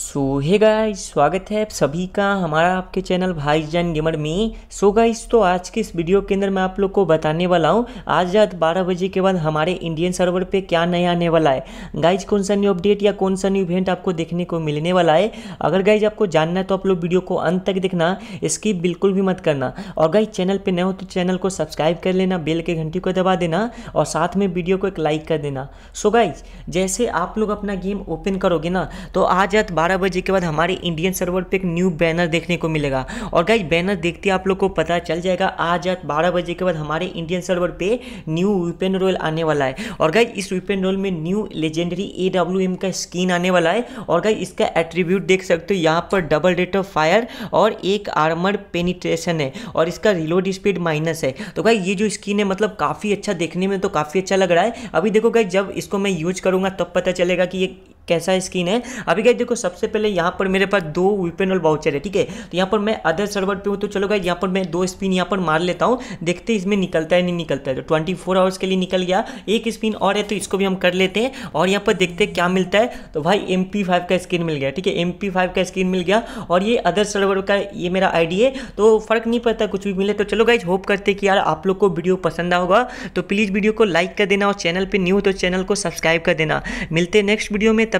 सो hey guys स्वागत है आप सभी का हमारा आपके चैनल भाई जान गेमर में सो so गाइस तो आज के इस वीडियो के अंदर मैं आप लोग को बताने वाला हूँ आज रात 12 बजे के बाद हमारे इंडियन सर्वर पे क्या नया आने वाला है गाइस कौन सा न्यू अपडेट या कौन सा न्यू इवेंट आपको देखने को मिलने वाला है अगर गाइज आपको जानना है तो आप लोग वीडियो को अंत तक देखना इसकी बिल्कुल भी मत करना और गाइज चैनल पर नए हो तो चैनल को सब्सक्राइब कर लेना बेल के घंटी को दबा देना और साथ में वीडियो को एक लाइक कर देना सो गाइज जैसे आप लोग अपना गेम ओपन करोगे ना तो आज रात बारह बारह बजे के बाद हमारे इंडियन सर्वर पे एक न्यू बैनर देखने को मिलेगा और गाइज बैनर देखते आप लोग को पता चल जाएगा आज रात बारह बजे के बाद हमारे इंडियन सर्वर पे न्यू वीपेन रोल आने वाला है और गाइज इस वीपेन रोल में न्यू लेजेंडरी ए का स्क्रीन आने वाला है और गाइज इसका एट्रीब्यूट देख सकते हो यहाँ पर डबल रेट ऑफ फायर और एक आर्मर पेनिट्रेशन है और इसका रिलोड स्पीड माइनस है तो गाइज ये जो स्क्रीन है मतलब काफ़ी अच्छा देखने में तो काफ़ी अच्छा लग रहा है अभी देखो गाइज जब इसको मैं यूज करूँगा तब पता चलेगा कि ये कैसा स्किन है अभी गाइज देखो सबसे पहले यहाँ पर मेरे पास दो वीपेन और वाउचर है ठीक है तो यहाँ पर मैं अदर सर्वर पे हूँ तो चलो गाइज यहाँ पर मैं दो स्पिन यहाँ पर मार लेता हूँ देखते इसमें निकलता है नहीं निकलता है तो ट्वेंटी फोर आवर्स के लिए निकल गया एक स्पिन और है तो इसको भी हम कर लेते हैं और यहाँ पर देखते हैं क्या मिलता है तो भाई एम का स्किन मिल गया ठीक है एम का स्किन मिल गया और ये अदर सर्वर का ये मेरा आईडी है तो फर्क नहीं पड़ता कुछ भी मिले तो चलो गाइज होप करते कि यार आप लोग को वीडियो पसंद होगा तो प्लीज़ वीडियो को लाइक कर देना और चैनल पर न्यू हो तो चैनल को सब्सक्राइब कर देना मिलते नेक्स्ट वीडियो में तब